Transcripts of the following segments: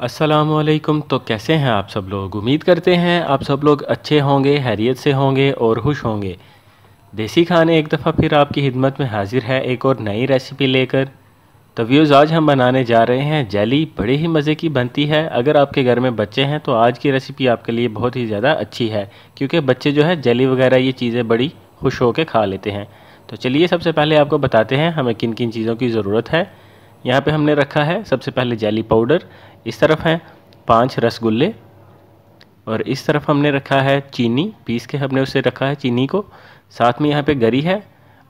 असलम तो कैसे हैं आप सब लोग उम्मीद करते हैं आप सब लोग अच्छे होंगे हैरियत से होंगे और खुश होंगे देसी खाने एक दफ़ा फिर आपकी खिदमत में हाजिर है एक और नई रेसिपी लेकर तो व्यूज़ आज हम बनाने जा रहे हैं जेली बड़े ही मज़े की बनती है अगर आपके घर में बच्चे हैं तो आज की रेसिपी आपके लिए बहुत ही ज़्यादा अच्छी है क्योंकि बच्चे जो है जेली वगैरह ये चीज़ें बड़ी खुश हो के खा लेते हैं तो चलिए सबसे पहले आपको बताते हैं हमें किन किन चीज़ों की ज़रूरत है यहाँ पे हमने रखा है सबसे पहले जेली पाउडर इस तरफ हैं पांच रसगुल्ले और इस तरफ हमने रखा है चीनी पीस के हमने उसे रखा है चीनी को साथ में यहाँ पे गरी है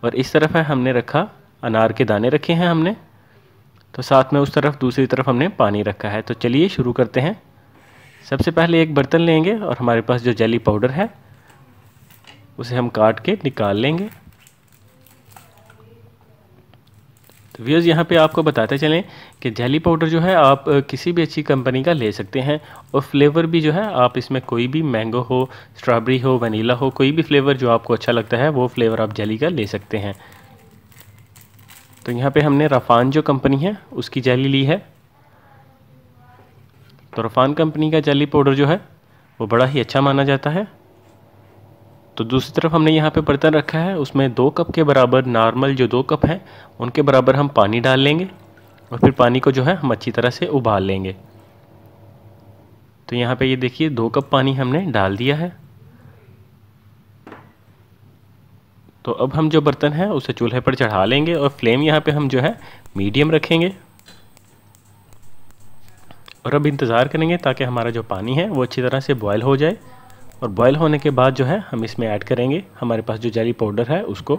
और इस तरफ है हमने रखा अनार के दाने रखे हैं हमने तो साथ में उस तरफ दूसरी तरफ हमने पानी रखा है तो चलिए शुरू करते हैं सबसे पहले एक बर्तन लेंगे और हमारे पास जो जेली पाउडर है उसे हम काट के निकाल लेंगे व्यूज़ यहाँ पे आपको बताते चलें कि जेली पाउडर जो है आप किसी भी अच्छी कंपनी का ले सकते हैं और फ्लेवर भी जो है आप इसमें कोई भी मैंगो हो स्ट्रॉबेरी हो वनीला हो कोई भी फ्लेवर जो आपको अच्छा लगता है वो फ्लेवर आप जेली का ले सकते हैं तो यहाँ पे हमने रफ़ान जो कंपनी है उसकी जेली ली है तो रफ़ान कंपनी का जेली पाउडर जो है वो बड़ा ही अच्छा माना जाता है तो दूसरी तरफ हमने यहाँ पे बर्तन रखा है उसमें दो कप के बराबर नॉर्मल जो दो कप हैं उनके बराबर हम पानी डाल लेंगे और फिर पानी को जो है हम अच्छी तरह से उबाल लेंगे तो यहाँ पे ये देखिए दो कप पानी हमने डाल दिया है तो अब हम जो बर्तन है उसे चूल्हे पर चढ़ा लेंगे और फ्लेम यहाँ पर हम जो है मीडियम रखेंगे और अब इंतज़ार करेंगे ताकि हमारा जो पानी है वो अच्छी तरह से बॉयल हो जाए और बॉयल होने के बाद जो है हम इसमें ऐड करेंगे हमारे पास जो जली पाउडर है उसको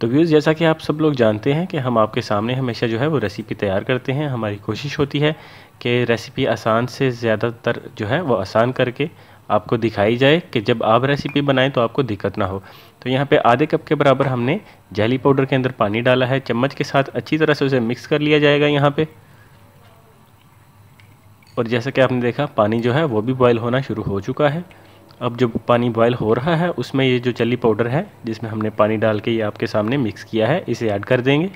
तो व्यूज़ जैसा कि आप सब लोग जानते हैं कि हम आपके सामने हमेशा जो है वो रेसिपी तैयार करते हैं हमारी कोशिश होती है कि रेसिपी आसान से ज़्यादातर जो है वो आसान करके आपको दिखाई जाए कि जब आप रेसिपी बनाएं तो आपको दिक्कत ना हो तो यहाँ पे आधे कप के बराबर हमने जैली पाउडर के अंदर पानी डाला है चम्मच के साथ अच्छी तरह से उसे मिक्स कर लिया जाएगा यहाँ पर और जैसा कि आपने देखा पानी जो है वो भी बॉयल होना शुरू हो चुका है अब जब पानी बॉयल हो रहा है उसमें ये जो चली पाउडर है जिसमें हमने पानी डाल के ये आपके सामने मिक्स किया है इसे ऐड कर देंगे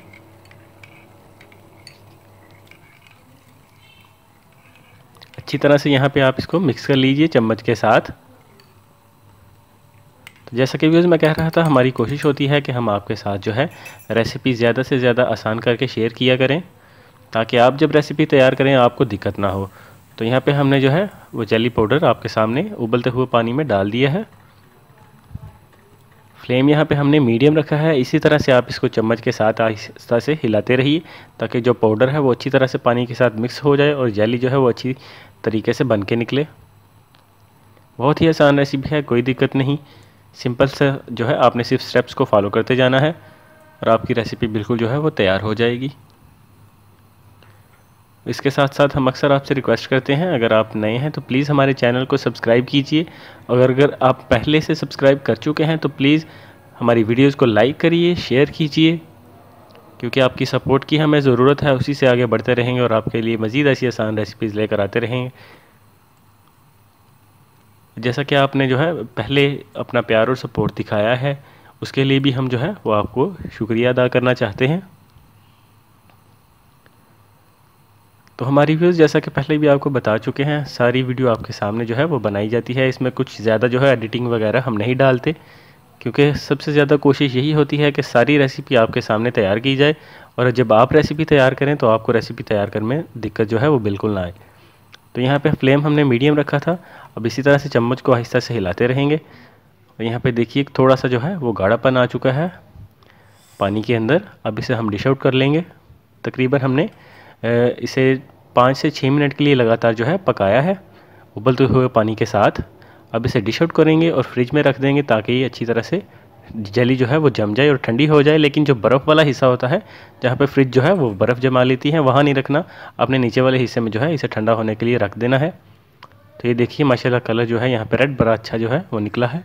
अच्छी तरह से यहाँ पे आप इसको मिक्स कर लीजिए चम्मच के साथ तो जैसा कि व्यूज़ मैं कह रहा था हमारी कोशिश होती है कि हम आपके साथ जो है रेसिपी ज़्यादा से ज़्यादा आसान करके शेयर किया करें ताकि आप जब रेसिपी तैयार करें आपको दिक्कत ना हो तो यहाँ पे हमने जो है वो जेली पाउडर आपके सामने उबलते हुए पानी में डाल दिया है फ्लेम यहाँ पे हमने मीडियम रखा है इसी तरह से आप इसको चम्मच के साथ आहिस्ता से हिलाते रहिए ताकि जो पाउडर है वो अच्छी तरह से पानी के साथ मिक्स हो जाए और जेली जो है वो अच्छी तरीके से बन के निकले बहुत ही आसान रेसिपी है कोई दिक्कत नहीं सिंपल से जो है आपने सिर्फ स्टेप्स को फॉलो करते जाना है और आपकी रेसिपी बिल्कुल जो है वो तैयार हो जाएगी इसके साथ साथ हम अक्सर आपसे रिक्वेस्ट करते हैं अगर आप नए हैं तो प्लीज़ हमारे चैनल को सब्सक्राइब कीजिए और अगर आप पहले से सब्सक्राइब कर चुके हैं तो प्लीज़ हमारी वीडियोज़ को लाइक करिए शेयर कीजिए क्योंकि आपकी सपोर्ट की हमें ज़रूरत है उसी से आगे बढ़ते रहेंगे और आपके लिए मज़ीद ऐसी आसान रेसिपीज़ लेकर आते रहेंगे जैसा कि आपने जो है पहले अपना प्यार और सपोर्ट दिखाया है उसके लिए भी हम जो है वो आपको शुक्रिया अदा करना चाहते हैं तो हमारी व्यूज़ जैसा कि पहले भी आपको बता चुके हैं सारी वीडियो आपके सामने जो है वो बनाई जाती है इसमें कुछ ज़्यादा जो है एडिटिंग वगैरह हम नहीं डालते क्योंकि सबसे ज़्यादा कोशिश यही होती है कि सारी रेसिपी आपके सामने तैयार की जाए और जब आप रेसिपी तैयार करें तो आपको रेसिपी तैयार करने में दिक्कत जो है वो बिल्कुल ना आए तो यहाँ पे फ्लेम हमने मीडियम रखा था अब इसी तरह से चम्मच को आहिस्ता से हिलाते रहेंगे और यहाँ पे देखिए थोड़ा सा जो है वो गाढ़ापन आ चुका है पानी के अंदर अब इसे हम डिश आउट कर लेंगे तकरीबन हमने इसे पाँच से छः मिनट के लिए लगातार जो है पकाया है उबलते हुए पानी के साथ अब इसे डिश आउट करेंगे और फ्रिज में रख देंगे ताकि ये अच्छी तरह से जली जो है वो जम जाए और ठंडी हो जाए लेकिन जो बर्फ़ वाला हिस्सा होता है जहाँ पे फ्रिज जो है वो बर्फ़ जमा लेती है वहाँ नहीं रखना अपने नीचे वाले हिस्से में जो है इसे ठंडा होने के लिए रख देना है तो ये देखिए माशाल्लाह कलर जो है यहाँ पे रेड बड़ा अच्छा जो है वो निकला है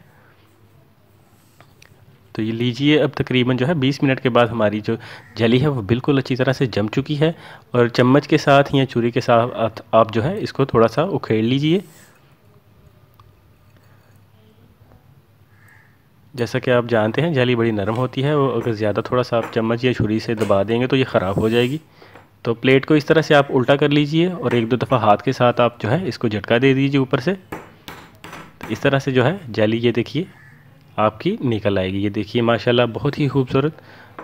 तो ये लीजिए अब तकरीबन जो है 20 मिनट के बाद हमारी जो जली है वो बिल्कुल अच्छी तरह से जम चुकी है और चम्मच के साथ या चूरी के साथ आप जो है इसको थोड़ा सा उखेड़ लीजिए जैसा कि आप जानते हैं जली बड़ी नरम होती है और अगर ज़्यादा थोड़ा सा आप चम्मच या छुरी से दबा देंगे तो ये ख़राब हो जाएगी तो प्लेट को इस तरह से आप उल्टा कर लीजिए और एक दो दफ़ा हाथ के साथ आप जो है इसको झटका दे दीजिए ऊपर से तो इस तरह से जो है जली ये देखिए आपकी निकल आएगी ये देखिए माशाल्लाह बहुत ही खूबसूरत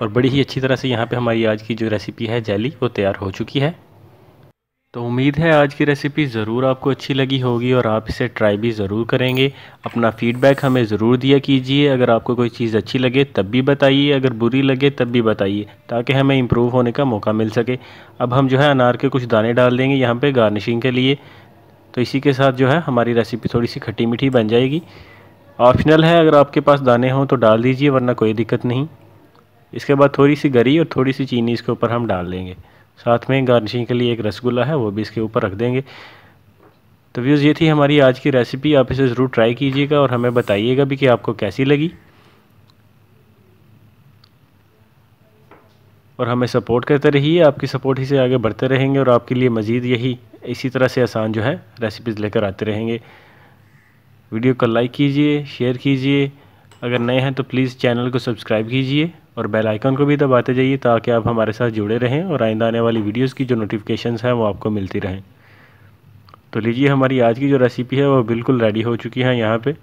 और बड़ी ही अच्छी तरह से यहाँ पे हमारी आज की जो रेसिपी है जैली वो तैयार हो चुकी है तो उम्मीद है आज की रेसिपी ज़रूर आपको अच्छी लगी होगी और आप इसे ट्राई भी ज़रूर करेंगे अपना फ़ीडबैक हमें ज़रूर दिया कीजिए अगर आपको कोई चीज़ अच्छी लगे तब भी बताइए अगर बुरी लगे तब भी बताइए ताकि हमें इम्प्रूव होने का मौका मिल सके अब हम जो है अनार के कुछ दाने डाल देंगे यहाँ पर गार्निशिंग के लिए तो इसी के साथ जो है हमारी रेसिपी थोड़ी सी खट्टी मीठी बन जाएगी ऑप्शनल है अगर आपके पास दाने हों तो डाल दीजिए वरना कोई दिक्कत नहीं इसके बाद थोड़ी सी गरी और थोड़ी सी चीनी इसके ऊपर हम डाल देंगे साथ में गार्निशिंग के लिए एक रसगुल्ला है वो भी इसके ऊपर रख देंगे तो व्यूज़ ये थी हमारी आज की रेसिपी आप इसे ज़रूर ट्राई कीजिएगा और हमें बताइएगा भी कि आपको कैसी लगी और हमें सपोर्ट करते रहिए आपकी सपोर्ट ही से आगे बढ़ते रहेंगे और आपके लिए मज़ीद यही इसी तरह से आसान जो है रेसिपीज़ लेकर आते रहेंगे वीडियो को लाइक कीजिए शेयर कीजिए अगर नए हैं तो प्लीज़ चैनल को सब्सक्राइब कीजिए और बेल आइकन को भी दबाते जाइए ताकि आप हमारे साथ जुड़े रहें और आइंदा आने वाली वीडियोस की जो नोटिफिकेशंस हैं वो आपको मिलती रहें तो लीजिए हमारी आज की जो रेसिपी है वो बिल्कुल रेडी हो चुकी है यहाँ पर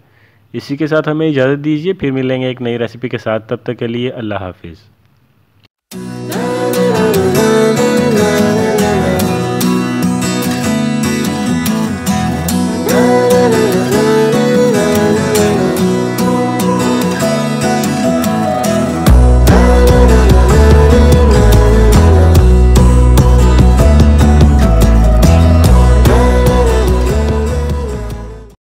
इसी के साथ हमें इजाज़त दीजिए फिर मिलेंगे एक नई रेसिपी के साथ तब तक के लिए अल्लाह हाफिज़